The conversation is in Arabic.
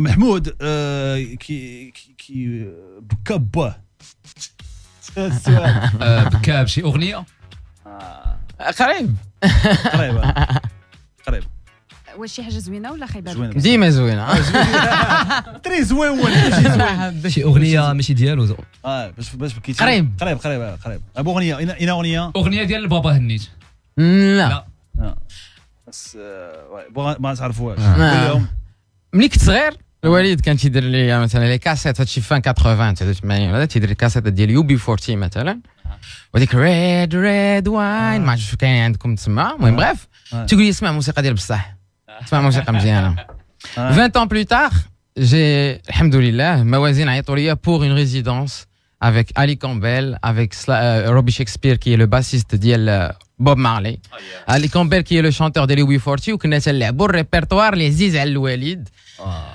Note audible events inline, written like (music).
محمود آه كي كي بكى باه السؤال بكى بشي اغنيه آه، قريب قريب قريب واش شي حاجه زوينه ولا خايبه ديما زوينه آه، (laughs) تري زوين هو (laughs) (laughs) شي اغنيه ماشي ديالو اه باش باش بكيتي قريب قريب قريب قريب ابو اغنيه اين اغنيه اغنيه ديال بابا هنيت لا لا آه. بس ما تعرفوهاش يوم ملي كنت صغير walid quand تيدير لي euh, les cassettes, كاسيت هادشي فان 80 les cassettes 40 مثلا وديك ريد ريد واين ما عرفتش كاين عندكم المهم بغيف لي اسمع موسيقى ديال 20 ans plus tard j'ai alhamdoulillah pour une résidence avec Ali Campbell, avec euh, Robbie Shakespeare qui est le bassiste de euh, Bob Marley, oh, Ali Campbell qui est le chanteur de Louis Forty, ou qu'on a le répertoire les Ziz Al-Walid. Ah.